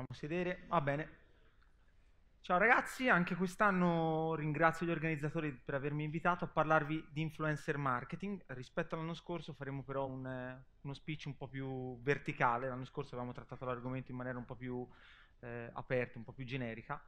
Facciamo sedere, va bene. Ciao ragazzi, anche quest'anno ringrazio gli organizzatori per avermi invitato a parlarvi di influencer marketing. Rispetto all'anno scorso faremo però un, eh, uno speech un po' più verticale, l'anno scorso avevamo trattato l'argomento in maniera un po' più eh, aperta, un po' più generica.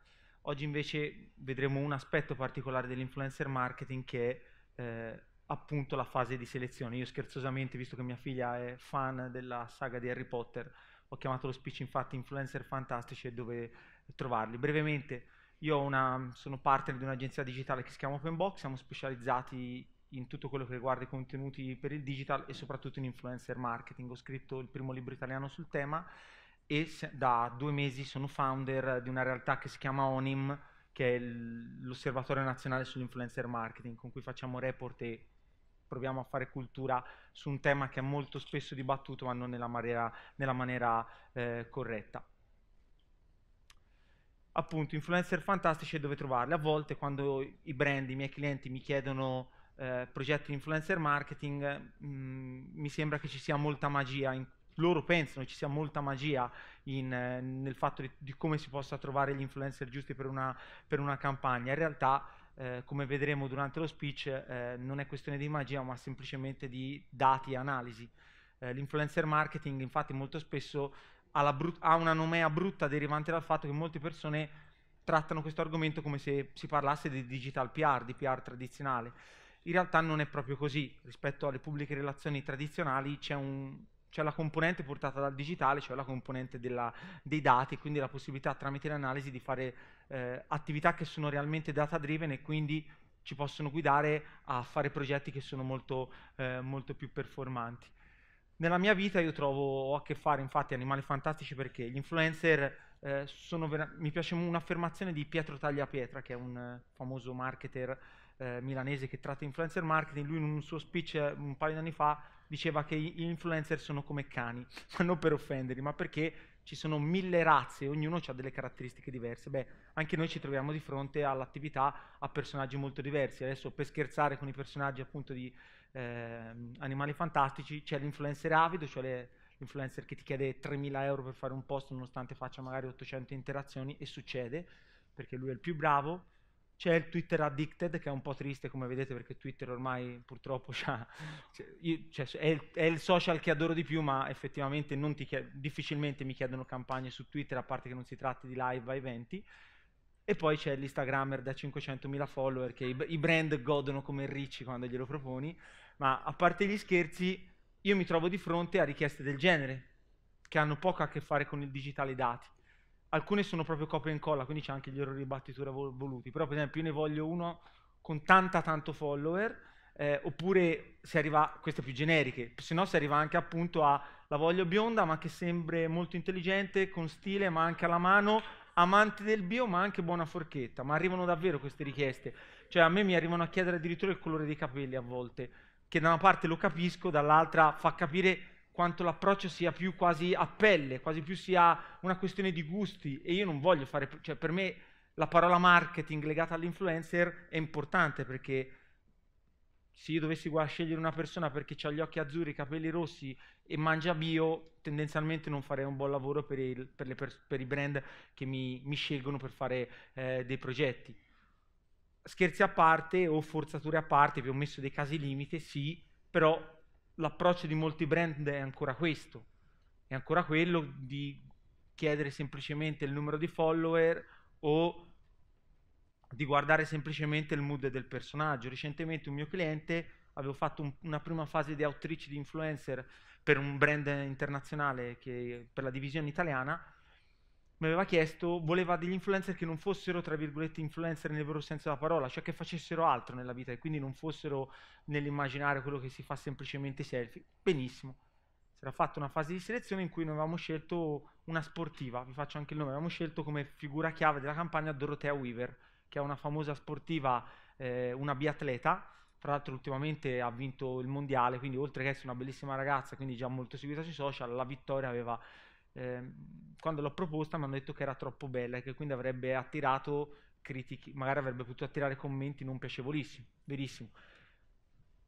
Oggi invece vedremo un aspetto particolare dell'influencer marketing che è eh, appunto la fase di selezione. Io scherzosamente, visto che mia figlia è fan della saga di Harry Potter, ho chiamato lo speech infatti Influencer Fantastici e dove trovarli. Brevemente, io una, sono partner di un'agenzia digitale che si chiama Openbox, siamo specializzati in tutto quello che riguarda i contenuti per il digital e soprattutto in influencer marketing. Ho scritto il primo libro italiano sul tema e se, da due mesi sono founder di una realtà che si chiama Onim, che è l'Osservatorio Nazionale sull'Influencer Marketing, con cui facciamo report e proviamo a fare cultura su un tema che è molto spesso dibattuto ma non nella maniera, nella maniera eh, corretta. Appunto, influencer fantastici e dove trovarli. A volte quando i brand, i miei clienti mi chiedono eh, progetti di influencer marketing, mh, mm, mi sembra che ci sia molta magia in loro pensano che ci sia molta magia in, eh, nel fatto di, di, come si possa trovare gli influencer giusti per una, per una campagna. In realtà eh, come vedremo durante lo speech, eh, non è questione di magia, ma semplicemente di dati e analisi. Eh, l'influencer marketing, infatti, molto spesso ha, brut- ha una nomea brutta derivante dal fatto che molte persone trattano questo argomento come se si parlasse di digital PR, di PR tradizionale. In realtà non è proprio così. Rispetto alle pubbliche relazioni tradizionali c'è, un, c'è la componente portata dal digitale, cioè la componente della, dei dati, quindi la possibilità tramite l'analisi di fare eh, attività che sono realmente data driven e quindi ci possono guidare a fare progetti che sono molto, eh, molto più performanti. Nella mia vita io trovo, ho a che fare infatti animali fantastici perché gli influencer eh, mi piace un'affermazione di Pietro Tagliapietra che è un eh, famoso marketer eh, milanese che tratta influencer marketing, lui in un suo speech eh, un paio di anni fa diceva che gli influencer sono come cani, ma non per offenderli, ma perché ci sono mille razze, ognuno ha delle caratteristiche diverse. Beh, anche noi ci troviamo di fronte all'attività a personaggi molto diversi. Adesso per scherzare con i personaggi appunto di eh, Animali Fantastici c'è l'influencer avido, cioè le, l'influencer che ti chiede 3.000 euro per fare un post nonostante faccia magari 800 interazioni e succede perché lui è il più bravo c'è il Twitter Addicted che è un po' triste come vedete perché Twitter ormai purtroppo cioè, io, cioè, è, il, è, il, social che adoro di più ma effettivamente chied- difficilmente mi chiedono campagne su Twitter a parte che non si tratti di live a eventi e poi c'è l'Instagrammer da 500.000 follower che i, i brand godono come ricci quando glielo proponi ma a parte gli scherzi io mi trovo di fronte a richieste del genere che hanno poco a che fare con il digitale dati alcune sono proprio copia e incolla, quindi c'è anche gli errori di battitura vol voluti, però per esempio io ne voglio uno con tanta tanto follower, eh, oppure si arriva, a queste più generiche, se no si arriva anche appunto a la voglio bionda ma che sembra molto intelligente, con stile ma anche alla mano, amante del bio ma anche buona forchetta, ma arrivano davvero queste richieste, cioè a me mi arrivano a chiedere addirittura il colore dei capelli a volte, che da una parte lo capisco, dall'altra fa capire quanto l'approccio sia più quasi a pelle, quasi più sia una questione di gusti e io non voglio fare, cioè per me la parola marketing legata all'influencer è importante perché se io dovessi scegliere una persona perché ha gli occhi azzurri, i capelli rossi e mangia bio, tendenzialmente non farei un buon lavoro per, il, per, le, per, per i brand che mi, mi scelgono per fare eh, dei progetti. Scherzi a parte o forzature a parte, vi ho messo dei casi limite, sì, però l'approccio di molti brand è ancora questo, è ancora quello di chiedere semplicemente il numero di follower o di guardare semplicemente il mood del personaggio. Recentemente un mio cliente avevo fatto un, una prima fase di outreach di influencer per un brand internazionale che, per la divisione italiana mi aveva chiesto, voleva degli influencer che non fossero, tra virgolette, influencer nel vero senso della parola, cioè che facessero altro nella vita e quindi non fossero nell'immaginare quello che si fa semplicemente selfie. Benissimo. Si era fatta una fase di selezione in cui noi avevamo scelto una sportiva, vi faccio anche il nome, avevamo scelto come figura chiave della campagna Dorotea Weaver, che è una famosa sportiva, eh, una biatleta, tra l'altro ultimamente ha vinto il mondiale, quindi oltre che essere una bellissima ragazza, quindi già molto seguita sui social, la vittoria aveva Ehm, quando l'ho proposta mi hanno detto che era troppo bella e che quindi avrebbe attirato critiche, magari avrebbe potuto attirare commenti non piacevolissimi, verissimo.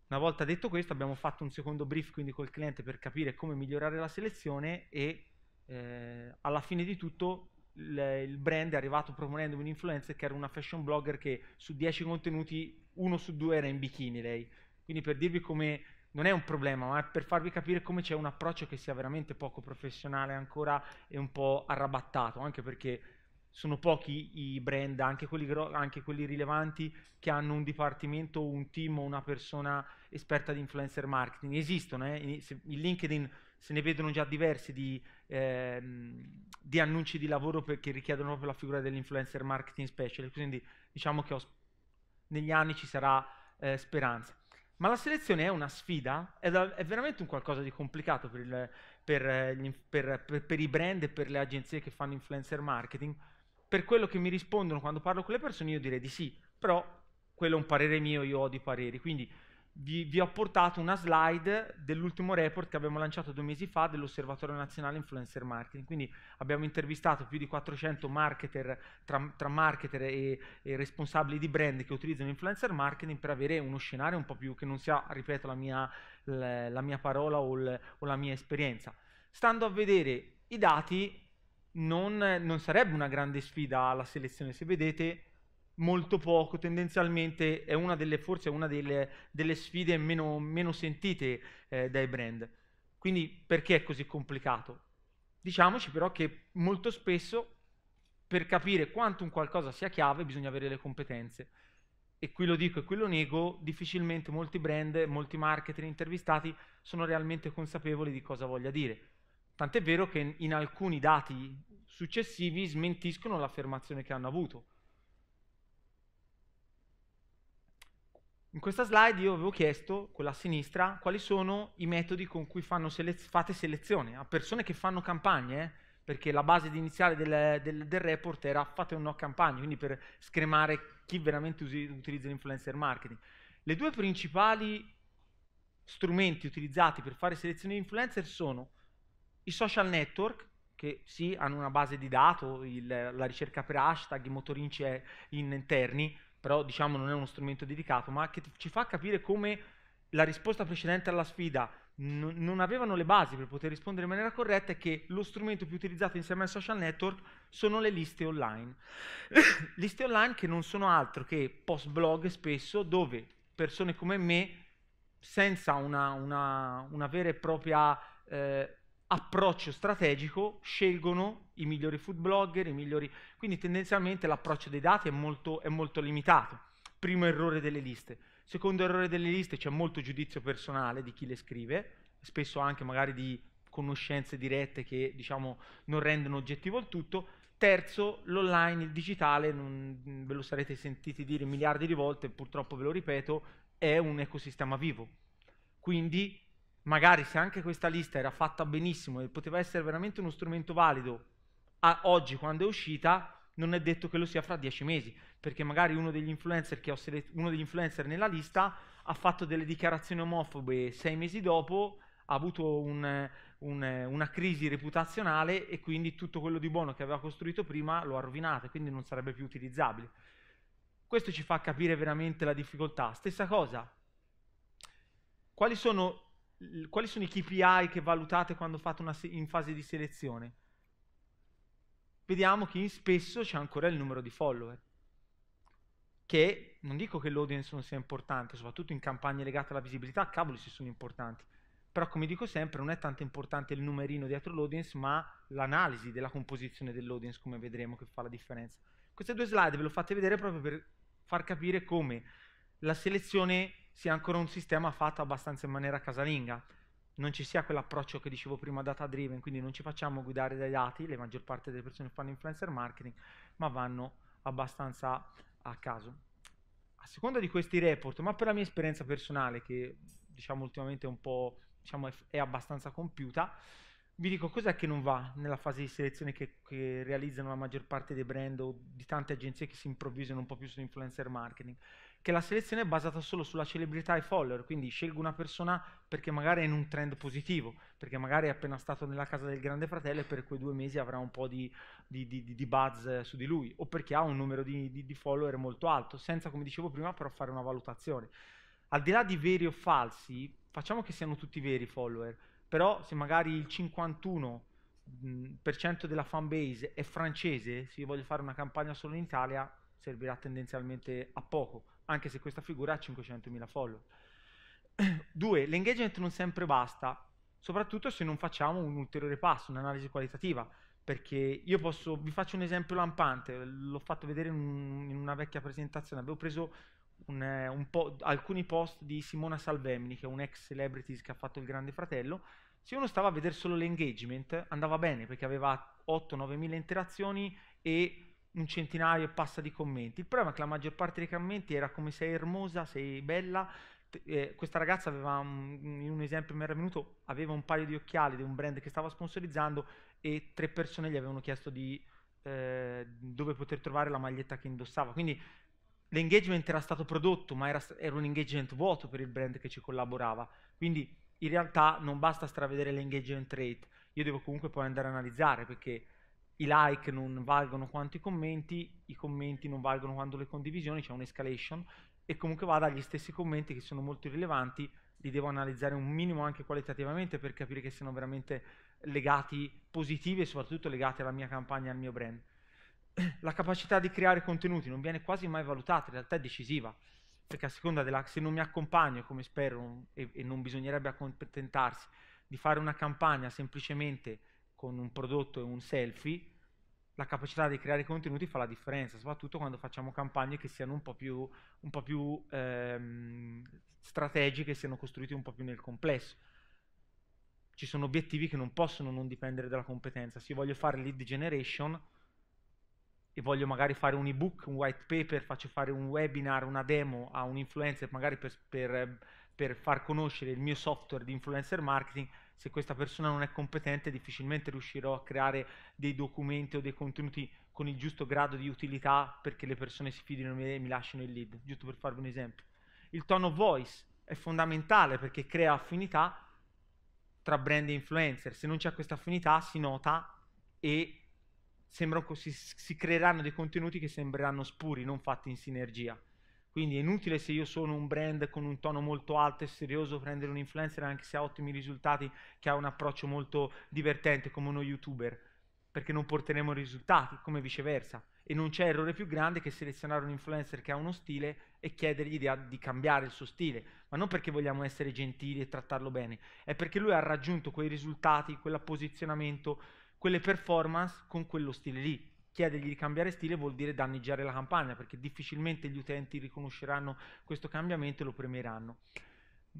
Una volta detto questo abbiamo fatto un secondo brief quindi col cliente per capire come migliorare la selezione e eh, alla fine di tutto il brand è arrivato proponendomi un influencer che era una fashion blogger che su 10 contenuti uno su due era in bikini lei. Quindi per dirvi come non è un problema, ma è per farvi capire come c'è un approccio che sia veramente poco professionale ancora e un po' arrabattato, anche perché sono pochi i brand, anche quelli, gro- anche quelli rilevanti, che hanno un dipartimento, un team o una persona esperta di influencer marketing. Esistono, eh? in, LinkedIn se ne vedono già diversi di, eh, di annunci di lavoro per, che richiedono proprio la figura dell'influencer marketing special, quindi diciamo che ho, negli anni ci sarà eh, speranza. Ma la selezione è una sfida, è, da, è veramente un qualcosa di complicato per, il, per, eh, gli, per, per, i brand e per le agenzie che fanno influencer marketing. Per quello che mi rispondono quando parlo con le persone, io direi di sì, però quello è un parere mio, io ho di pareri. Quindi vi, vi ho portato una slide dell'ultimo report che abbiamo lanciato due mesi fa dell'Osservatorio Nazionale Influencer Marketing. Quindi abbiamo intervistato più di 400 marketer, tra, tra marketer e, e, responsabili di brand che utilizzano influencer marketing per avere uno scenario un po' più che non sia, ripeto, la mia, la, la mia parola o, l, o la mia esperienza. Stando a vedere i dati, non, non, sarebbe una grande sfida la selezione. Se vedete, molto poco, tendenzialmente è una delle, forse una delle, delle sfide meno, meno sentite eh, dai brand. Quindi perché è così complicato? Diciamoci però che molto spesso per capire quanto un qualcosa sia chiave bisogna avere le competenze. E qui lo dico e qui lo nego, difficilmente molti brand, molti marketer intervistati sono realmente consapevoli di cosa voglia dire. Tant'è vero che in alcuni dati successivi smentiscono l'affermazione che hanno avuto. In questa slide io avevo chiesto, quella a sinistra, quali sono i metodi con cui selez fate selezione a persone che fanno campagne, eh? perché la base iniziale del, del, del, report era fate o no campagne, quindi per scremare chi veramente utilizza l'influencer marketing. Le due principali strumenti utilizzati per fare selezione di influencer sono i social network, che sì, hanno una base di dato, la ricerca per hashtag, i motorinci eh, interni, però diciamo non è uno strumento dedicato, ma che ci fa capire come la risposta precedente alla sfida n- non avevano le basi per poter rispondere in maniera corretta e che lo strumento più utilizzato insieme ai social network sono le liste online. liste online che non sono altro che post blog spesso dove persone come me, senza una, una, una vera e propria... Eh, approccio strategico scelgono i migliori food blogger, i migliori... quindi tendenzialmente l'approccio dei dati è molto, è molto limitato. Primo errore delle liste. Secondo errore delle liste c'è molto giudizio personale di chi le scrive, spesso anche magari di conoscenze dirette che diciamo, non rendono oggettivo il tutto. Terzo, l'online, il digitale, non, ve lo sarete sentiti dire miliardi di volte, purtroppo ve lo ripeto, è un ecosistema vivo. Quindi magari se anche questa lista era fatta benissimo e poteva essere veramente uno strumento valido a oggi quando è uscita, non è detto che lo sia fra dieci mesi, perché magari uno degli influencer, che ho selez- uno degli influencer nella lista ha fatto delle dichiarazioni omofobe sei mesi dopo, ha avuto un, un, una crisi reputazionale e quindi tutto quello di buono che aveva costruito prima lo ha rovinato e quindi non sarebbe più utilizzabile. Questo ci fa capire veramente la difficoltà. Stessa cosa, quali sono quali sono i KPI che valutate quando fate una se- in fase di selezione? Vediamo che spesso c'è ancora il numero di follower, che non dico che l'audience non sia importante, soprattutto in campagne legate alla visibilità, cavoli se sono importanti, però come dico sempre non è tanto importante il numerino dietro l'audience, ma l'analisi della composizione dell'audience, come vedremo, che fa la differenza. Queste due slide ve le ho fatte vedere proprio per far capire come la selezione sia ancora un sistema fatto abbastanza in maniera casalinga. Non ci sia quell'approccio che dicevo prima data driven, quindi non ci facciamo guidare dai dati, la maggior parte delle persone fanno influencer marketing, ma vanno abbastanza a caso. A seconda di questi report, ma per la mia esperienza personale, che diciamo ultimamente è un po' diciamo, è abbastanza compiuta, vi dico cos'è che non va nella fase di selezione che, che, realizzano la maggior parte dei brand o di tante agenzie che si improvvisano un po' più sull'influencer marketing che la selezione è basata solo sulla celebrità e follower, quindi scelgo una persona perché magari è in un trend positivo, perché magari è appena stato nella casa del grande fratello e per quei due mesi avrà un po' di, di, di, di buzz eh, su di lui, o perché ha un numero di follower molto alto, senza, come dicevo prima, però fare una valutazione. Al di là di veri o falsi, facciamo che siano tutti veri i follower, però se magari il 51 per cento della fan base è francese, se io voglio fare una campagna solo in Italia, servirà tendenzialmente a poco anche se questa figura ha 500.000 follower. Due, l'engagement non sempre basta, soprattutto se non facciamo un ulteriore passo, un'analisi qualitativa, perché io posso, vi faccio un esempio lampante, l'ho fatto vedere in, una vecchia presentazione, avevo preso un, eh, un po', alcuni post di Simona Salvemini, che è un ex celebrity che ha fatto il Grande Fratello, se uno stava a vedere solo l'engagement andava bene perché aveva 8-9 mila interazioni e un centinaio e passa di commenti. Il problema è che la maggior parte dei commenti era come sei ermosa, sei bella. Eh, questa ragazza aveva, in un esempio mi era venuto, aveva un paio di occhiali di un brand che stava sponsorizzando e tre persone gli avevano chiesto di eh, dove poter trovare la maglietta che indossava. Quindi l'engagement era stato prodotto, ma era, era un engagement vuoto per il brand che ci collaborava. Quindi in realtà non basta stravedere l'engagement rate, io devo comunque poi andare a analizzare perché i like non valgono quanto i commenti, i commenti non valgono quanto le condivisioni, c'è un'escalation e comunque vada agli stessi commenti che sono molto rilevanti, li devo analizzare un minimo anche qualitativamente per capire che siano veramente legati positivi e soprattutto legati alla mia campagna, al mio brand. La capacità di creare contenuti non viene quasi mai valutata, in realtà è decisiva, perché a seconda della... se non mi accompagno, come spero, e, e non bisognerebbe accontentarsi, di fare una campagna semplicemente con un prodotto e un selfie, la capacità di creare contenuti fa la differenza, soprattutto quando facciamo campagne che siano un po' più, un po più ehm, strategiche, siano costruite un po' più nel complesso. Ci sono obiettivi che non possono non dipendere dalla competenza. Se io voglio fare lead generation e voglio magari fare un ebook, un white paper, faccio fare un webinar, una demo a un influencer, magari per, per, per far conoscere il mio software di influencer marketing, se questa persona non è competente difficilmente riuscirò a creare dei documenti o dei contenuti con il giusto grado di utilità perché le persone si fidino e mi, lasciano il lead, giusto per farvi un esempio. Il tono voice è fondamentale perché crea affinità tra brand e influencer, se non c'è questa affinità si nota e si, si creeranno dei contenuti che sembreranno spuri, non fatti in sinergia. Quindi è inutile se io sono un brand con un tono molto alto e serioso prendere un influencer anche se ha ottimi risultati, che ha un approccio molto divertente come uno youtuber, perché non porteremo risultati, come viceversa. E non c'è errore più grande che selezionare un influencer che ha uno stile e chiedergli di, di cambiare il suo stile, ma non perché vogliamo essere gentili e trattarlo bene, è perché lui ha raggiunto quei risultati, quel posizionamento, quelle performance con quello stile lì chiedergli di cambiare stile vuol dire danneggiare la campagna, perché difficilmente gli utenti riconosceranno questo cambiamento e lo premeranno.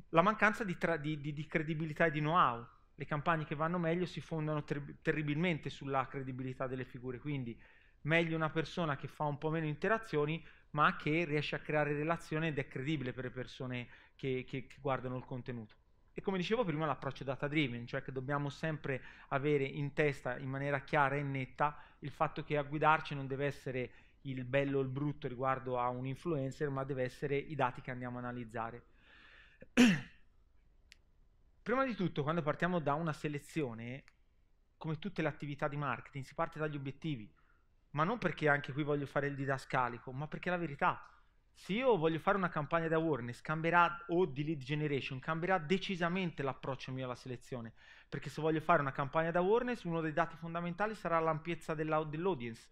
La mancanza di, di, di, di credibilità e di know-how. Le campagne che vanno meglio si fondano ter terribilmente sulla credibilità delle figure, quindi meglio una persona che fa un po' meno interazioni, ma che riesce a creare relazione ed è credibile per le persone che, che, che guardano il contenuto. E come dicevo prima, l'approccio data driven, cioè che dobbiamo sempre avere in testa in maniera chiara e netta il fatto che a guidarci non deve essere il bello o il brutto riguardo a un influencer, ma deve essere i dati che andiamo a analizzare. prima di tutto, quando partiamo da una selezione, come tutte le attività di marketing, si parte dagli obiettivi, ma non perché anche qui voglio fare il didascalico, ma perché la verità se io voglio fare una campagna di awareness cambierà, o di lead generation, cambierà decisamente l'approccio mio alla selezione, perché se voglio fare una campagna di awareness uno dei dati fondamentali sarà l'ampiezza dell'audience,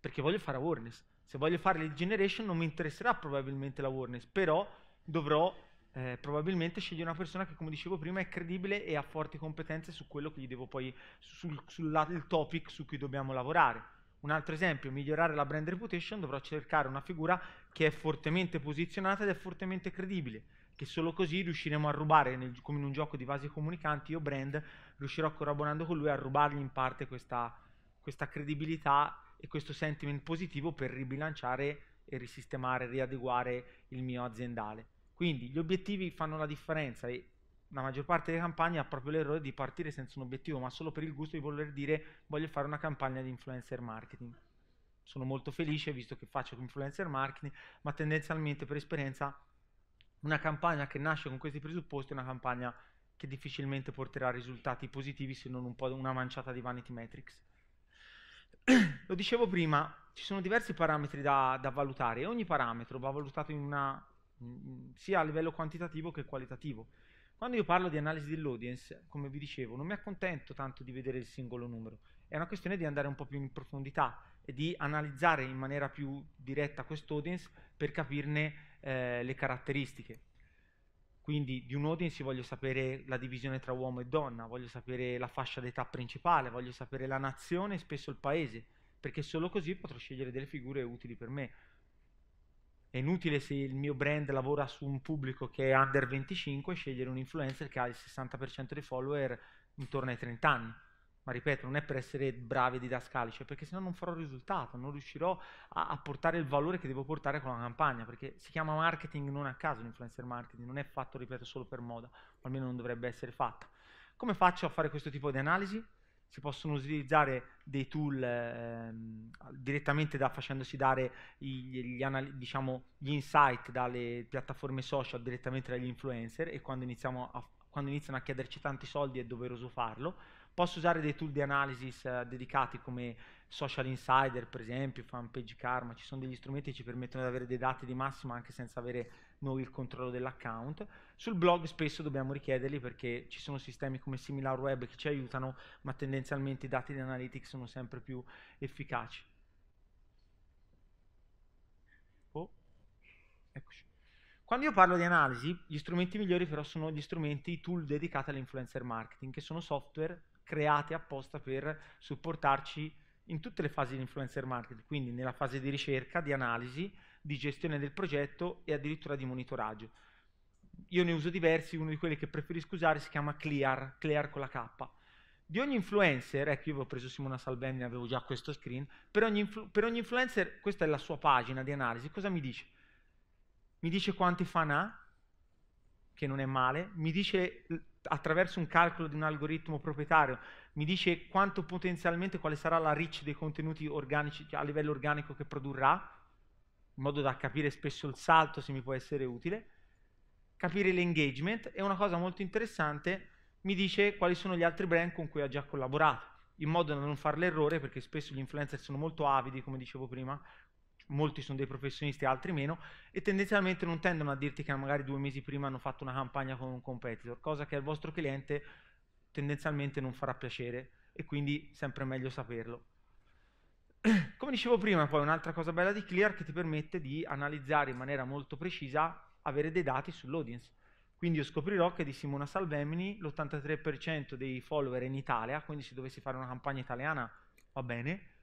perché voglio fare awareness. Se voglio fare lead generation non mi interesserà probabilmente l'awareness, però dovrò eh, probabilmente scegliere una persona che, come dicevo prima, è credibile e ha forti competenze su quello che gli devo poi, sul, sul topic su cui dobbiamo lavorare. Un altro esempio, migliorare la brand reputation, dovrò cercare una figura che è fortemente posizionata ed è fortemente credibile, che solo così riusciremo a rubare, nel, come in un gioco di vasi comunicanti, io brand riuscirò collaborando con lui a rubargli in parte questa, questa credibilità e questo sentiment positivo per ribilanciare e risistemare, riadeguare il mio aziendale. Quindi gli obiettivi fanno la differenza e la maggior parte delle campagne ha proprio l'errore di partire senza un obiettivo, ma solo per il gusto di voler dire voglio fare una campagna di influencer marketing sono molto felice visto che faccio influencer marketing, ma tendenzialmente per esperienza una campagna che nasce con questi presupposti è una campagna che difficilmente porterà risultati positivi se non un una manciata di vanity metrics. Lo dicevo prima, ci sono diversi parametri da, da valutare e ogni parametro va valutato una, sia a livello quantitativo che qualitativo. Quando io parlo di analisi dell'audience, come vi dicevo, non mi accontento tanto di vedere il singolo numero, è una questione di andare un po' più in profondità e di analizzare in maniera più diretta quest'audience per capirne eh, le caratteristiche. Quindi di un audience voglio sapere la divisione tra uomo e donna, voglio sapere la fascia d'età principale, voglio sapere la nazione e spesso il paese, perché solo così potrò scegliere delle figure utili per me. È inutile se il mio brand lavora su un pubblico che è under 25 scegliere un influencer che ha il 60% dei follower intorno ai 30 anni ma ripeto, non è per essere bravi didascalici, è perché sennò non farò risultato, non riuscirò a, a, portare il valore che devo portare con la campagna, perché si chiama marketing non a caso l'influencer marketing, non è fatto, ripeto, solo per moda, o almeno non dovrebbe essere fatto. Come faccio a fare questo tipo di analisi? Si possono utilizzare dei tool ehm, direttamente da facendosi dare gli, gli, diciamo, gli insight dalle piattaforme social direttamente dagli influencer e quando, a, quando iniziano a chiederci tanti soldi è doveroso farlo Posso usare dei tool di analisi eh, dedicati come Social Insider, per esempio, Fanpage Karma, ci sono degli strumenti che ci permettono di avere dei dati di massima anche senza avere noi il controllo dell'account. Sul blog spesso dobbiamo richiederli perché ci sono sistemi come SimilarWeb che ci aiutano, ma tendenzialmente i dati di analytics sono sempre più efficaci. Oh. Eccoci. Quando io parlo di analisi, gli strumenti migliori però sono gli strumenti, i tool dedicati all'influencer marketing, che sono software create apposta per supportarci in tutte le fasi di influencer marketing, quindi nella fase di ricerca, di analisi, di gestione del progetto e addirittura di monitoraggio. Io ne uso diversi, uno di quelli che preferisco usare si chiama Clear, Clear con la K. Di ogni influencer, ecco io avevo preso Simona Salvemini, avevo già questo screen, per ogni, per ogni influencer questa è la sua pagina di analisi, cosa mi dice? Mi dice quanti fan ha, che non è male, mi dice attraverso un calcolo di un algoritmo proprietario mi dice quanto potenzialmente quale sarà la reach dei contenuti organici a livello organico che produrrà, in modo da capire spesso il salto se mi può essere utile, capire l'engagement e una cosa molto interessante mi dice quali sono gli altri brand con cui ha già collaborato, in modo da non fare l'errore perché spesso gli influencer sono molto avidi, come dicevo prima, molti sono dei professionisti, altri meno, e tendenzialmente non tendono a dirti che magari due mesi prima hanno fatto una campagna con un competitor, cosa che al vostro cliente tendenzialmente non farà piacere e quindi sempre meglio saperlo. Come dicevo prima, poi un'altra cosa bella di Clear che ti permette di analizzare in maniera molto precisa, avere dei dati sull'audience. Quindi io scoprirò che di Simona Salvemini l'83% dei follower è in Italia, quindi se dovessi fare una campagna italiana va bene,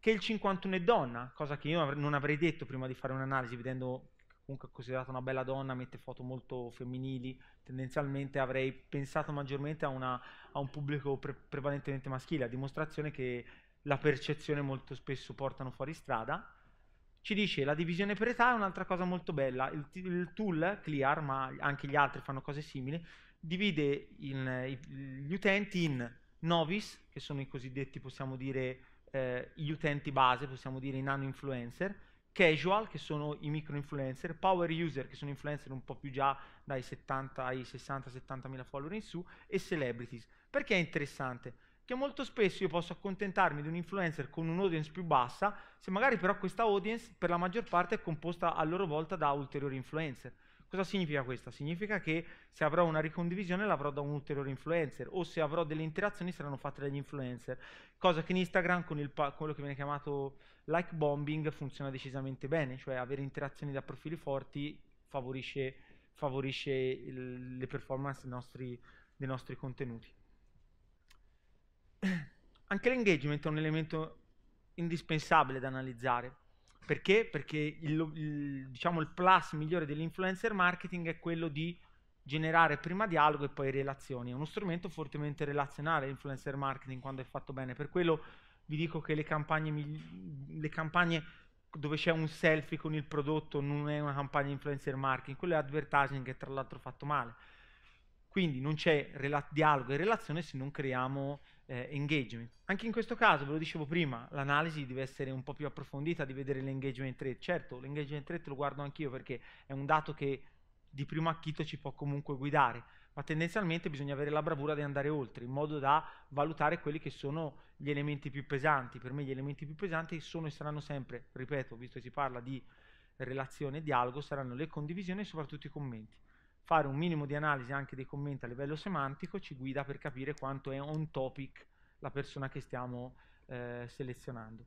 che il 51 è donna, cosa che io non avrei detto prima di fare un'analisi, vedendo comunque è considerata una bella donna, mette foto molto femminili, tendenzialmente avrei pensato maggiormente a, una, a un pubblico pre- prevalentemente maschile, a dimostrazione che la percezione molto spesso portano fuori strada. Ci dice la divisione per età è un'altra cosa molto bella, il, il tool Clear, ma anche gli altri fanno cose simili, divide in, i, gli utenti in novice, che sono i cosiddetti, possiamo dire, eh, gli utenti base, possiamo dire i nano influencer, casual che sono i micro influencer, power user che sono influencer un po' più già dai 70 ai 60-70 mila follower in su e celebrities. Perché è interessante? Che molto spesso io posso accontentarmi di un influencer con un'audience più bassa, se magari però questa audience per la maggior parte è composta a loro volta da ulteriori influencer. Cosa significa questo? Significa che se avrò una ricondivisione l'avrò da un ulteriore influencer o se avrò delle interazioni saranno fatte dagli influencer, cosa che in Instagram con il, quello che viene chiamato like bombing funziona decisamente bene, cioè avere interazioni da profili forti favorisce, favorisce il, le performance dei nostri, dei nostri contenuti. Anche l'engagement è un elemento indispensabile da analizzare perché? Perché il, il, diciamo, il plus migliore dell'influencer marketing è quello di generare prima dialogo e poi relazioni. È uno strumento fortemente relazionale l'influencer marketing quando è fatto bene. Per quello vi dico che le campagne, le campagne dove c'è un selfie con il prodotto non è una campagna influencer marketing, quello è advertising che tra l'altro fatto male. Quindi non c'è dialogo e relazione se non creiamo eh, engagement. Anche in questo caso, ve lo dicevo prima, l'analisi deve essere un po' più approfondita di vedere l'engagement rate. Certo, l'engagement rate lo guardo anch'io perché è un dato che di primo acchito ci può comunque guidare, ma tendenzialmente bisogna avere la bravura di andare oltre, in modo da valutare quelli che sono gli elementi più pesanti. Per me gli elementi più pesanti sono e saranno sempre, ripeto, visto che si parla di relazione e dialogo, saranno le condivisioni e soprattutto i commenti fare un minimo di analisi anche dei commenti a livello semantico ci guida per capire quanto è on topic la persona che stiamo eh, selezionando.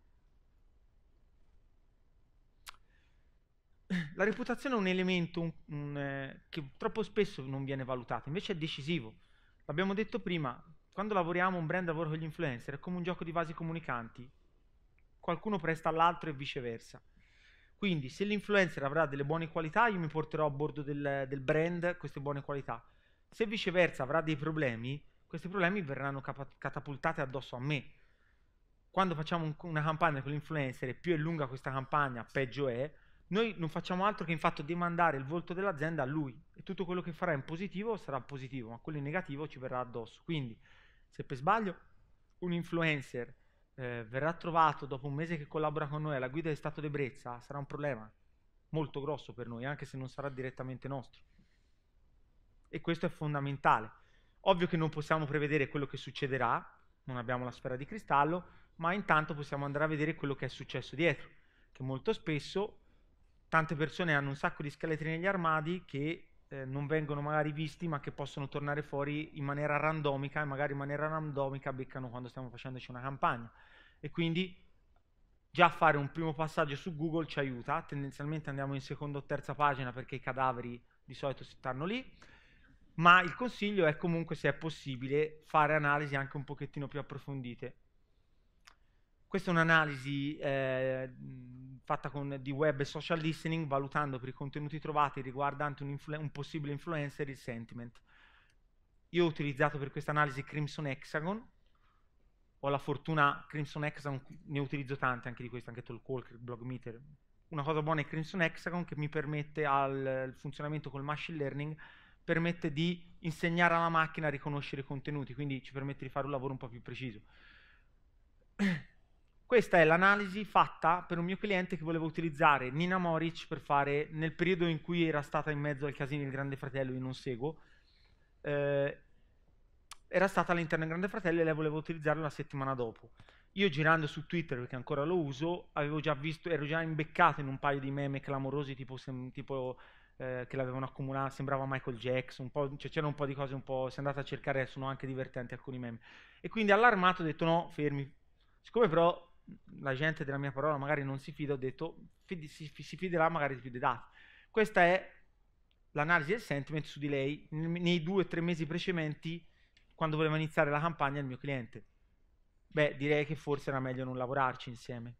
La reputazione è un elemento un, un, eh, che troppo spesso non viene valutato, invece è decisivo. L'abbiamo detto prima, quando lavoriamo un brand lavoro con gli influencer è come un gioco di vasi comunicanti, qualcuno presta all'altro e viceversa. Quindi se l'influencer avrà delle buone qualità, io mi porterò a bordo del, del brand queste buone qualità. Se viceversa avrà dei problemi, questi problemi verranno cap- catapultati addosso a me. Quando facciamo un, una campagna con l'influencer e più è lunga questa campagna, peggio è, noi non facciamo altro che infatti demandare il volto dell'azienda a lui e tutto quello che farà in positivo sarà positivo, ma quello in negativo ci verrà addosso. Quindi se per sbaglio un influencer eh, verrà trovato dopo un mese che collabora con noi alla guida di Stato d'ebbrezza, sarà un problema molto grosso per noi, anche se non sarà direttamente nostro. E questo è fondamentale. Ovvio che non possiamo prevedere quello che succederà, non abbiamo la sfera di cristallo, ma intanto possiamo andare a vedere quello che è successo dietro, che molto spesso tante persone hanno un sacco di scheletri negli armadi che eh, non vengono magari visti ma che possono tornare fuori in maniera randomica e magari in maniera randomica beccano quando stiamo facendoci una campagna. E quindi già fare un primo passaggio su Google ci aiuta, tendenzialmente andiamo in seconda o terza pagina perché i cadaveri di solito si stanno lì, ma il consiglio è comunque se è possibile fare analisi anche un pochettino più approfondite. Questa è un'analisi eh, fatta con, di web e social listening valutando per i contenuti trovati riguardanti un, influ un possibile influencer il sentiment. Io ho utilizzato per questa analisi Crimson Hexagon, ho la fortuna, Crimson Hexagon, ne utilizzo tante anche di queste, anche Talk Blog Meter. Una cosa buona è Crimson Hexagon che mi permette al funzionamento col machine learning, permette di insegnare alla macchina a riconoscere i contenuti, quindi ci permette di fare un lavoro un po' più preciso. Questa è l'analisi fatta per un mio cliente che voleva utilizzare Nina Moric per fare, nel periodo in cui era stata in mezzo al casino il Grande Fratello, io non seguo, eh, era stata all'interno del Grande Fratello e lei voleva utilizzare una settimana dopo. Io girando su Twitter, perché ancora lo uso, avevo già visto, ero già imbeccato in un paio di meme clamorosi tipo, tipo eh, che l'avevano accumulato, sembrava Michael Jackson, cioè c'erano cioè, un po' di cose un po', si è andate a cercare sono anche divertenti alcuni meme. E quindi allarmato ho detto no, fermi. Siccome però la gente della mia parola magari non si fida, ho detto fidi, si, si, fiderà magari di più dei dati. Questa è l'analisi del sentiment su di lei nei due o tre mesi precedenti quando voleva iniziare la campagna il mio cliente. Beh, direi che forse era meglio non lavorarci insieme.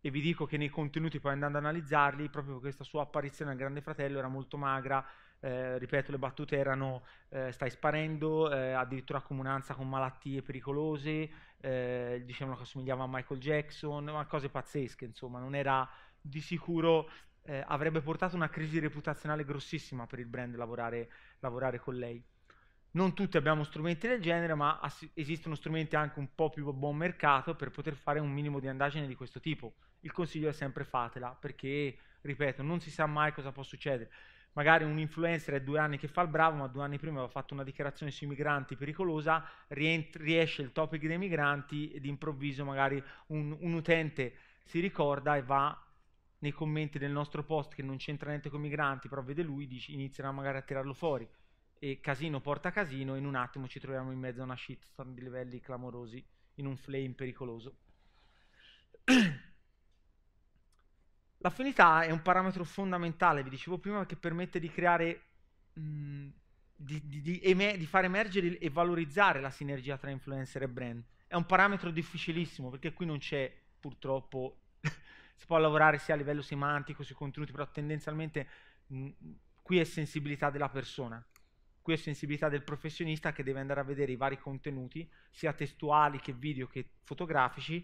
E vi dico che nei contenuti, poi andando ad analizzarli, proprio questa sua apparizione al Grande Fratello era molto magra, eh, ripeto, le battute erano eh, stai sparendo, eh, addirittura comunanza con malattie pericolose, eh, dicevano che assomigliava a Michael Jackson, ma cose pazzesche, insomma, non era di sicuro eh, avrebbe portato una crisi reputazionale grossissima per il brand lavorare, lavorare con lei. Non tutti abbiamo strumenti del genere, ma ass- esistono strumenti anche un po' più a buon mercato per poter fare un minimo di indagine di questo tipo. Il consiglio è sempre fatela, perché, ripeto, non si sa mai cosa può succedere magari un influencer è due anni che fa il bravo, ma due anni prima aveva fatto una dichiarazione sui migranti pericolosa, riesce il topic dei migranti e d'improvviso magari un, un utente si ricorda e va nei commenti del nostro post che non c'entra niente con i migranti, però vede lui, dice, inizierà magari a tirarlo fuori. E casino porta casino, e in un attimo ci troviamo in mezzo a una shitstorm di livelli clamorosi, in un flame pericoloso. L'affinità è un parametro fondamentale, vi dicevo prima, che permette di creare, mh, mm, di, di, di, di far emergere e valorizzare la sinergia tra influencer e brand. È un parametro difficilissimo perché qui non c'è purtroppo, si può lavorare sia a livello semantico, sui contenuti, però tendenzialmente mh, mm, qui è sensibilità della persona qui è sensibilità del professionista che deve andare a vedere i vari contenuti, sia testuali che video che fotografici,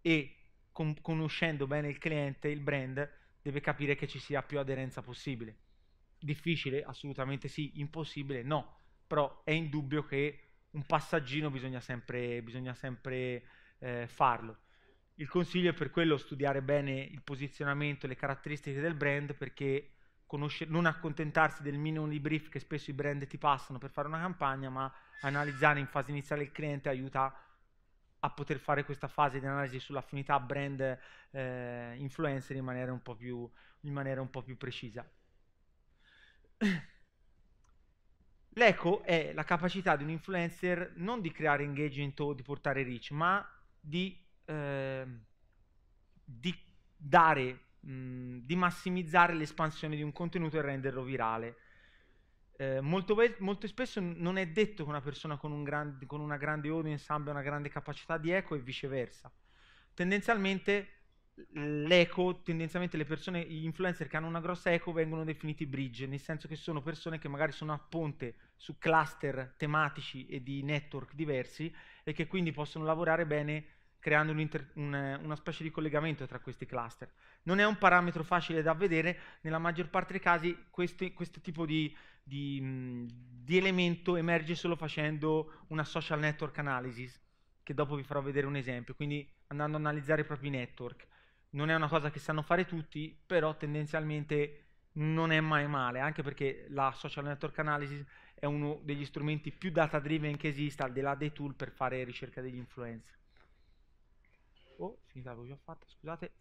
e con- conoscendo bene il cliente, il brand, deve capire che ci sia più aderenza possibile. Difficile? Assolutamente sì. Impossibile? No. Però è indubbio che un passaggino bisogna sempre, bisogna sempre eh, farlo. Il consiglio è per quello studiare bene il posizionamento, le caratteristiche del brand, perché conosce- non accontentarsi del minimum brief che spesso i brand ti passano per fare una campagna, ma analizzare in fase iniziale il cliente aiuta a a poter fare questa fase di analisi sull'affinità brand eh, influencer in maniera, più, in maniera un po' più precisa. L'eco è la capacità di un influencer non di creare engagement o di portare reach, ma di, eh, di dare, mh, mhmm, di massimizzare l'espansione di un contenuto e renderlo virale eh, molto, molto, spesso non è detto che una persona con, un gran, con, una grande audience abbia una grande capacità di eco e viceversa. Tendenzialmente l'eco, tendenzialmente le persone, gli influencer che hanno una grossa eco vengono definiti bridge, nel senso che sono persone che magari sono a ponte su cluster tematici e di network diversi e che quindi possono lavorare bene creando un inter, un, una specie di collegamento tra questi cluster. Non è un parametro facile da vedere, nella maggior parte dei casi questi, questo tipo di, di, mm, di elemento emerge solo facendo una social network analysis, che dopo vi farò vedere un esempio, quindi andando a analizzare i propri network. Non è una cosa che sanno fare tutti, però tendenzialmente non è mai male, anche perché la social network analysis è uno degli strumenti più data driven che esista, al di là dei tool per fare ricerca degli influencer. Oh, finita l'avevo già fatta, scusate.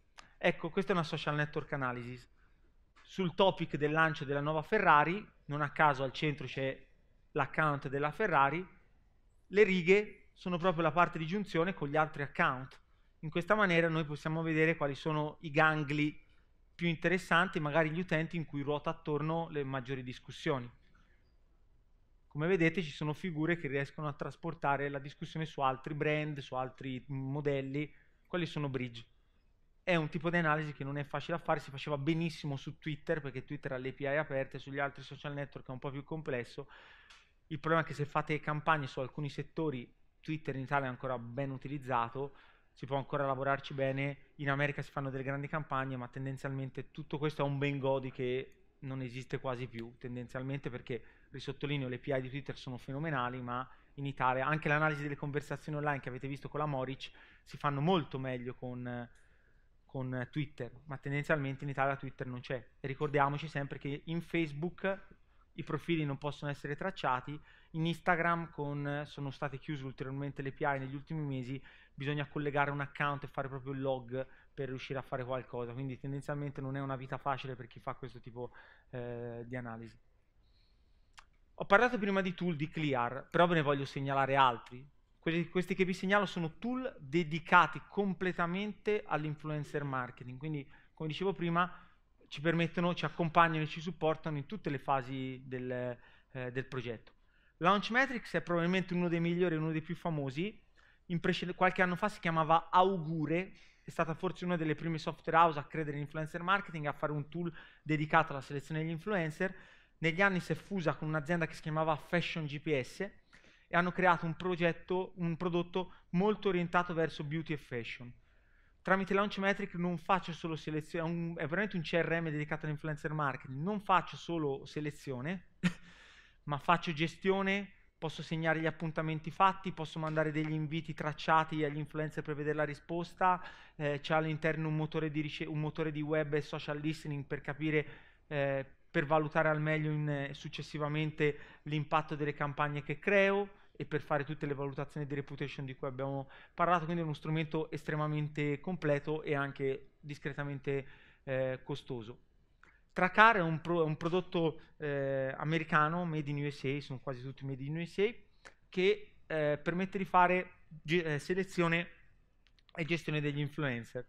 Ecco, questa è una social network analysis. Sul topic del lancio della nuova Ferrari, non a caso al centro c'è l'account della Ferrari, le righe sono proprio la parte di giunzione con gli altri account. In questa maniera noi possiamo vedere quali sono i gangli più interessanti, magari gli utenti in cui ruota attorno le maggiori discussioni. Come vedete ci sono figure che riescono a trasportare la discussione su altri brand, su altri modelli, quali sono bridge è un tipo di analisi che non è facile da fare, si faceva benissimo su Twitter perché Twitter ha le API aperte, sugli altri social network è un po' più complesso. Il problema è che se fate campagne su alcuni settori, Twitter in Italia è ancora ben utilizzato, si può ancora lavorarci bene, in America si fanno delle grandi campagne, ma tendenzialmente tutto questo è un ben godi che non esiste quasi più, tendenzialmente perché, risottolineo, le API di Twitter sono fenomenali, ma in Italia anche l'analisi delle conversazioni online che avete visto con la Moric si fanno molto meglio con con Twitter, ma tendenzialmente in Italia Twitter non c'è. E ricordiamoci sempre che in Facebook i profili non possono essere tracciati, in Instagram con, sono state chiuse ulteriormente le API negli ultimi mesi, bisogna collegare un account e fare proprio il log per riuscire a fare qualcosa, quindi tendenzialmente non è una vita facile per chi fa questo tipo eh, di analisi. Ho parlato prima di tool di Clear, però ve ne voglio segnalare altri, quelli, questi che vi segnalo sono tool dedicati completamente all'influencer marketing, quindi come dicevo prima ci permettono, ci accompagnano e ci supportano in tutte le fasi del, eh, del progetto. Launchmetrics è probabilmente uno dei migliori, uno dei più famosi, qualche anno fa si chiamava Augure, è stata forse una delle prime software house a credere in influencer marketing, a fare un tool dedicato alla selezione degli influencer. Negli anni si è fusa con un'azienda che si chiamava Fashion GPS e hanno creato un, progetto, un prodotto molto orientato verso beauty e fashion. Tramite Launchmetric non faccio solo selezione, è, un, è veramente un CRM dedicato all'influencer marketing, non faccio solo selezione, ma faccio gestione, posso segnare gli appuntamenti fatti, posso mandare degli inviti tracciati agli influencer per vedere la risposta, eh, c'è all'interno un motore, rice- un motore, di web e social listening per capire, eh, per valutare al meglio in, eh, successivamente l'impatto delle campagne che creo, e per fare tutte le valutazioni di reputation di cui abbiamo parlato, quindi è uno strumento estremamente completo e anche discretamente eh, costoso. Tracar è un, pro, un prodotto eh, americano, made in USA, sono quasi tutti made in USA, che eh, permette di fare eh, selezione e gestione degli influencer.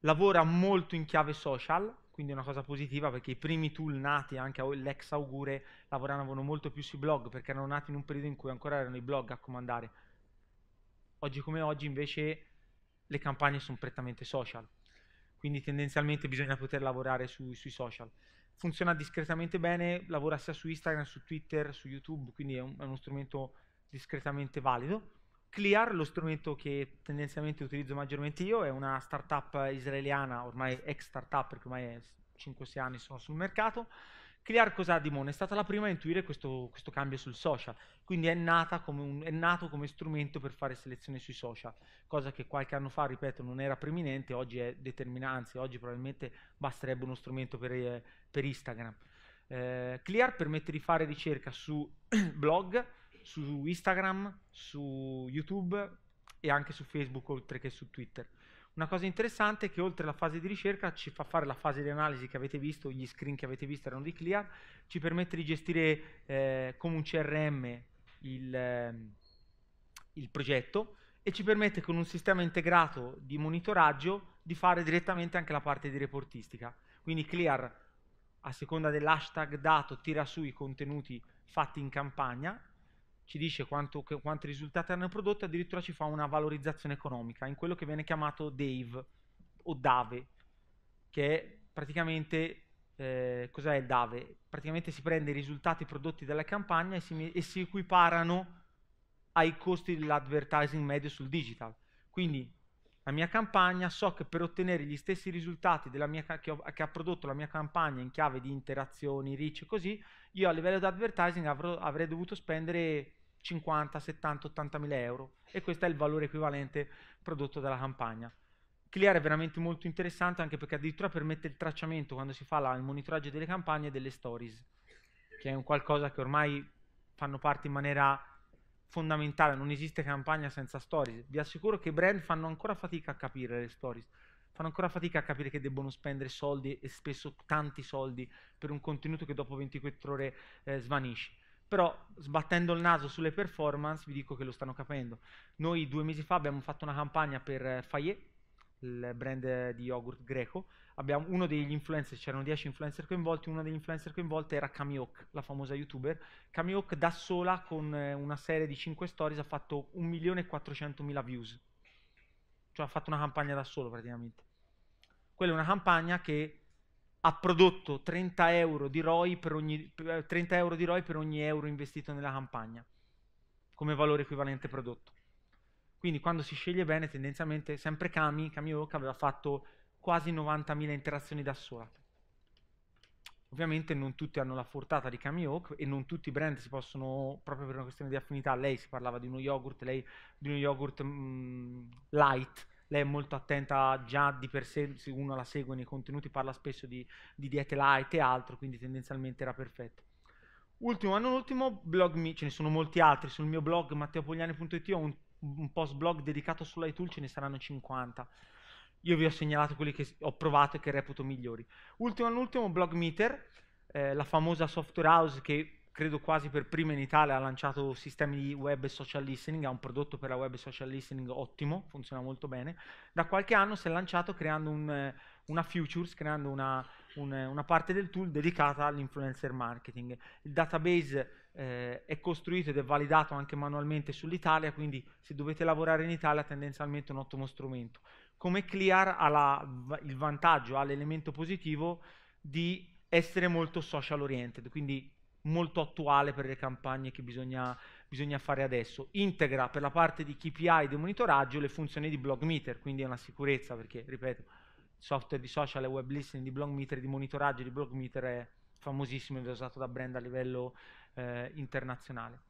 Lavora molto in chiave social, quindi è una cosa positiva perché i primi tool nati, anche l'ex Augure, lavoravano molto più sui blog perché erano nati in un periodo in cui ancora erano i blog a comandare. Oggi come oggi invece le campagne sono prettamente social, quindi tendenzialmente bisogna poter lavorare su, sui social. Funziona discretamente bene, lavora sia su Instagram, su Twitter, su YouTube, quindi è, un, è uno strumento discretamente valido Clear, lo strumento che tendenzialmente utilizzo maggiormente io, è una startup israeliana, ormai ex startup, perché ormai 5-6 anni sono sul mercato. Clear cosa ha di È stata la prima a intuire questo, questo cambio sul social, quindi è, un, è, nato come strumento per fare selezione sui social, cosa che qualche anno fa, ripeto, non era preeminente, oggi è determinante, anzi oggi probabilmente basterebbe uno strumento per, eh, per Instagram. Eh, Clear permette di fare ricerca su blog, su Instagram, su YouTube e anche su Facebook oltre che su Twitter. Una cosa interessante è che oltre alla fase di ricerca ci fa fare la fase di analisi che avete visto, gli screen che avete visto erano di Clear, ci permette di gestire eh, come un CRM il, eh, il progetto e ci permette con un sistema integrato di monitoraggio di fare direttamente anche la parte di reportistica. Quindi Clear a seconda dell'hashtag dato tira su i contenuti fatti in campagna ci dice quanto, che, quanti risultati hanno prodotto, addirittura ci fa una valorizzazione economica in quello che viene chiamato Dave o Dave, che è praticamente eh, cos'è il DAVE? Praticamente si prende i risultati prodotti dalla campagna e si, e si equiparano ai costi dell'advertising medio sul digital. Quindi la mia campagna, so che per ottenere gli stessi risultati mia, che, ho, che, ha prodotto la mia campagna in chiave di interazioni, reach e così, io a livello di advertising avrò, avrei dovuto spendere 50, 70, 80 mila euro e questo è il valore equivalente prodotto dalla campagna. Clear è veramente molto interessante anche perché addirittura permette il tracciamento quando si fa la, il monitoraggio delle campagne e delle stories, che è un qualcosa che ormai fanno parte in maniera fondamentale, non esiste campagna senza stories. Vi assicuro che i brand fanno ancora fatica a capire le stories, fanno ancora fatica a capire che debbono spendere soldi e spesso tanti soldi per un contenuto che dopo 24 ore eh, svanisce però sbattendo il naso sulle performance vi dico che lo stanno capendo. Noi due mesi fa abbiamo fatto una campagna per eh, Fayet, il brand di yogurt greco, abbiamo uno degli influencer, c'erano 10 influencer coinvolti, una degli influencer coinvolti era Kamiok, la famosa youtuber. Kamiok da sola con eh, una serie di 5 stories ha fatto 1.400.000 views. Cioè ha fatto una campagna da solo praticamente. Quella è una campagna che ha prodotto 30 euro di ROI per ogni, eh, euro, ROI per ogni euro investito nella campagna come valore equivalente prodotto. Quindi quando si sceglie bene, tendenzialmente, sempre Kami, Kami Kamioka aveva fatto quasi 90.000 interazioni da sola. Ovviamente non tutti hanno la fortata di Kami Kamioka e non tutti i brand si possono, proprio per una questione di affinità, lei si parlava di uno yogurt, lei di uno yogurt mh, mm, light, lei è molto attenta già di per sé, se uno la segue nei contenuti parla spesso di, di diete light e altro, quindi tendenzialmente era perfetto. Ultimo, ma non ultimo, blog, mi, ce ne sono molti altri, sul mio blog matteopogliani.it ho un un post blog dedicato sull'iTool ce ne saranno 50. Io vi ho segnalato quelli che ho provato e che reputo migliori. Ultimo all'ultimo, Blogmeter, eh, la famosa software house che credo quasi per prima in Italia ha lanciato sistemi di web e social listening, ha un prodotto per la web e social listening ottimo, funziona molto bene. Da qualche anno si è lanciato creando un, eh, una futures, creando una, un, una parte del tool dedicata all'influencer marketing. Il database eh, è costruito ed è validato anche manualmente sull'Italia, quindi se dovete lavorare in Italia tendenzialmente è un ottimo strumento. Come Clear ha la, il vantaggio, ha l'elemento positivo di essere molto social oriented, quindi molto attuale per le campagne che bisogna, bisogna, fare adesso. Integra per la parte di KPI di monitoraggio le funzioni di blog meter, quindi è una sicurezza perché, ripeto, software di social e web listening di blog meter, di monitoraggio di blog meter è famosissimo ed è usato da brand a livello eh, internazionale.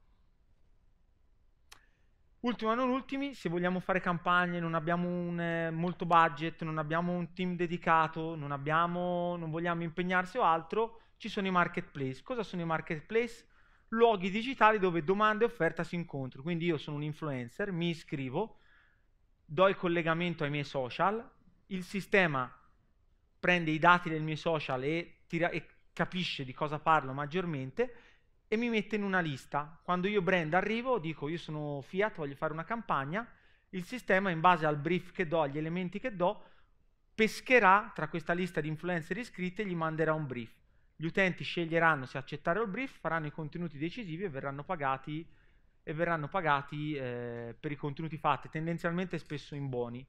Ultimo ma non ultimi, se vogliamo fare campagne, non abbiamo un, eh, molto budget, non abbiamo un team dedicato, non, abbiamo, non vogliamo impegnarsi o altro, ci sono i marketplace. Cosa sono i marketplace? Luoghi digitali dove domande e offerta si incontrano. Quindi io sono un influencer, mi iscrivo, do il collegamento ai miei social, il sistema prende i dati del mio social e, tira, e capisce di cosa parlo maggiormente e mi mette in una lista. Quando io brand arrivo, dico io sono Fiat, voglio fare una campagna, il sistema in base al brief che do, agli elementi che do, pescherà tra questa lista di influencer iscritti e gli manderà un brief. Gli utenti sceglieranno se accettare il brief, faranno i contenuti decisivi e verranno pagati, e verranno pagati eh, per i contenuti fatti, tendenzialmente spesso in buoni.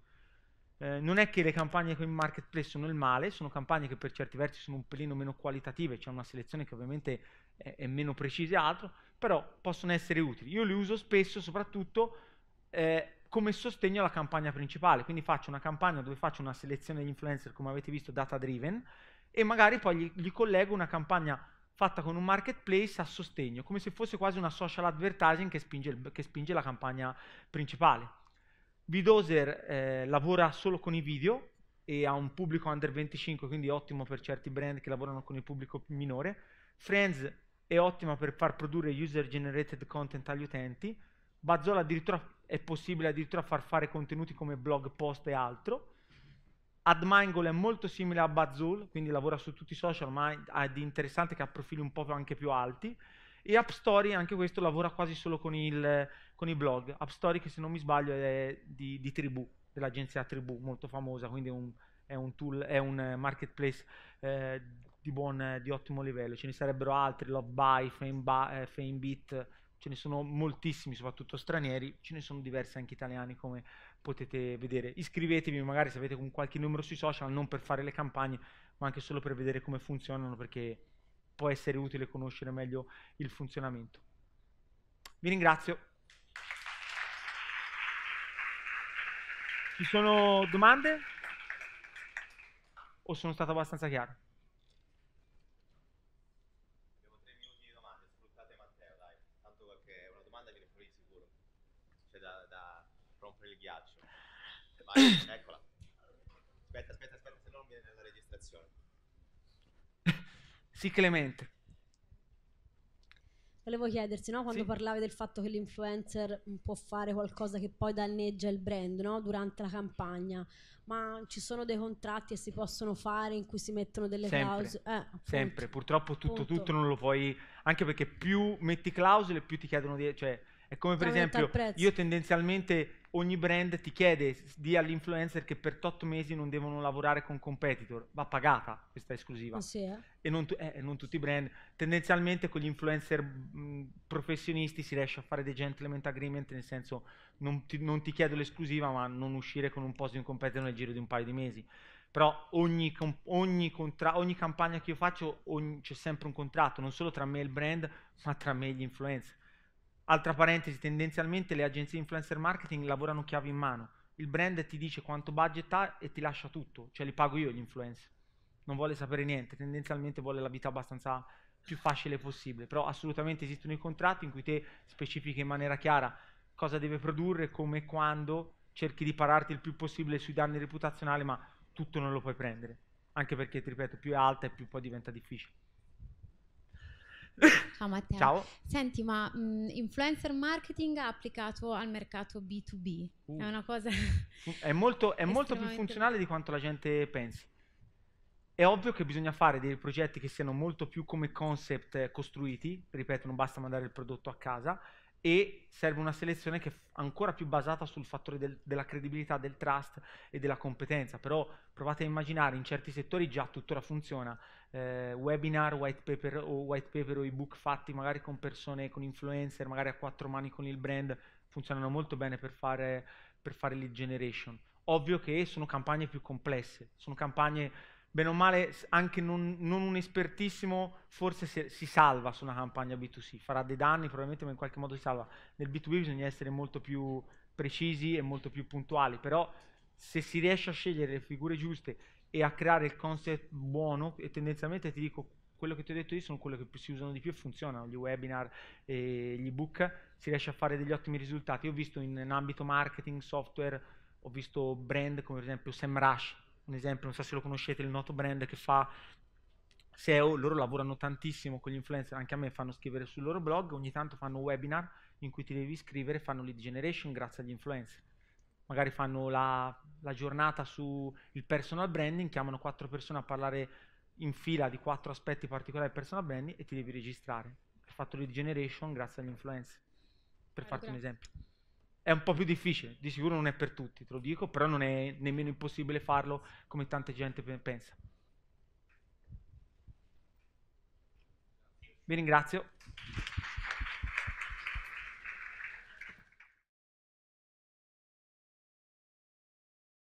Eh, non è che le campagne con il marketplace sono il male, sono campagne che per certi versi sono un pelino meno qualitative, c'è una selezione che ovviamente e, e meno precise altro, però possono essere utili. Io li uso spesso soprattutto eh, come sostegno alla campagna principale, quindi faccio una campagna dove faccio una selezione di influencer, come avete visto, data driven, e magari poi gli, gli collego una campagna fatta con un marketplace a sostegno, come se fosse quasi una social advertising che spinge, che spinge la campagna principale. Vidoser eh, lavora solo con i video e ha un pubblico under 25, quindi ottimo per certi brand che lavorano con il pubblico minore. Friends è ottima per far produrre user generated content agli utenti, Bazzola addirittura è possibile addirittura far fare contenuti come blog post e altro, AdMangle è molto simile a Bazzool, quindi lavora su tutti i social, ma è di interessante che ha profili un po' anche più alti, e AppStory, anche questo lavora quasi solo con, il, con i blog, AppStory che se non mi sbaglio è di, di Tribù, dell'agenzia Tribù, molto famosa, quindi è un, è un, tool, è un marketplace eh, di, buon, di ottimo livello, ce ne sarebbero altri, Love By, Fame, ba, eh, Fame Beat, ce ne sono moltissimi, soprattutto stranieri, ce ne sono diversi anche italiani come potete vedere. Iscrivetevi magari se avete con qualche numero sui social, non per fare le campagne, ma anche solo per vedere come funzionano perché può essere utile conoscere meglio il funzionamento. Vi ringrazio. Ci sono domande? O sono stato abbastanza chiaro? eccola. Aspetta, aspetta, aspetta, se no non viene la registrazione. sì, Clemente. Volevo chiedersi, no? quando sì. parlavi del fatto che l'influencer può fare qualcosa che poi danneggia il brand no? durante la campagna, ma ci sono dei contratti che si possono fare in cui si mettono delle Sempre. clausole? Eh, Sempre, purtroppo tutto, tutto non lo puoi, anche perché più metti clausole più ti chiedono di... Cioè, è come per esempio, io tendenzialmente ogni brand ti chiede di all'influencer che per 8 mesi non devono lavorare con competitor, va pagata questa esclusiva. Ah, sì, eh. E non, tu, eh, non, tutti i brand. Tendenzialmente con gli influencer mh, mm, professionisti si riesce a fare dei gentleman agreement, nel senso non ti, non ti chiedo l'esclusiva ma non uscire con un posto in competitor nel giro di un paio di mesi. Però ogni, ogni, contra- ogni campagna che io faccio ogni, c'è sempre un contratto, non solo tra me e il brand, ma tra me e gli influencer Altra parentesi, tendenzialmente le agenzie influencer marketing lavorano chiave in mano. Il brand ti dice quanto budget ha e ti lascia tutto, cioè li pago io gli influencer. Non vuole sapere niente, tendenzialmente vuole la vita abbastanza più facile possibile, però assolutamente esistono i contratti in cui te specifichi in maniera chiara cosa deve produrre, come e quando, cerchi di pararti il più possibile sui danni reputazionali, ma tutto non lo puoi prendere, anche perché, ti ripeto, più è alta e più poi diventa difficile. Ciao Matteo. Ciao. Senti, ma mh, influencer marketing applicato al mercato B2B uh. è una cosa... È molto, è molto più funzionale di quanto la gente pensi. È ovvio che bisogna fare dei progetti che siano molto più come concept costruiti, ripeto, non basta mandare il prodotto a casa, e serve una selezione che è ancora più basata sul fattore del, della credibilità, del trust e della competenza, però provate a immaginare in certi settori già tuttora funziona, eh, webinar, white paper o white paper o ebook fatti magari con persone, con influencer, magari a quattro mani con il brand, funzionano molto bene per fare, per fare lead generation. Ovvio che sono campagne più complesse, sono campagne bene o male, anche non, non un espertissimo, forse se, si salva su una campagna B2C, farà dei danni probabilmente, ma in qualche modo si salva. Nel B2B bisogna essere molto più precisi e molto più puntuali, però se si riesce a scegliere le figure giuste e a creare il concept buono, e tendenzialmente ti dico, quello che ti ho detto io sono quello che si usano di più e funzionano, gli webinar e gli ebook, si riesce a fare degli ottimi risultati. Io ho visto in, in ambito marketing, software, ho visto brand come per esempio SEMrush, un esempio, non so se lo conoscete, il noto brand che fa SEO, loro lavorano tantissimo con gli influencer, anche a me fanno scrivere sul loro blog, ogni tanto fanno webinar in cui ti devi iscrivere, fanno lead generation grazie agli influencer. Magari fanno la, la giornata sul personal branding, chiamano quattro persone a parlare in fila di quattro aspetti particolari del personal branding e ti devi registrare. Hai fatto lead generation grazie agli influencer, per farti un esempio è un po' più difficile, di sicuro non è per tutti, te lo dico, però non è nemmeno impossibile farlo come tanta gente pensa. Vi ringrazio.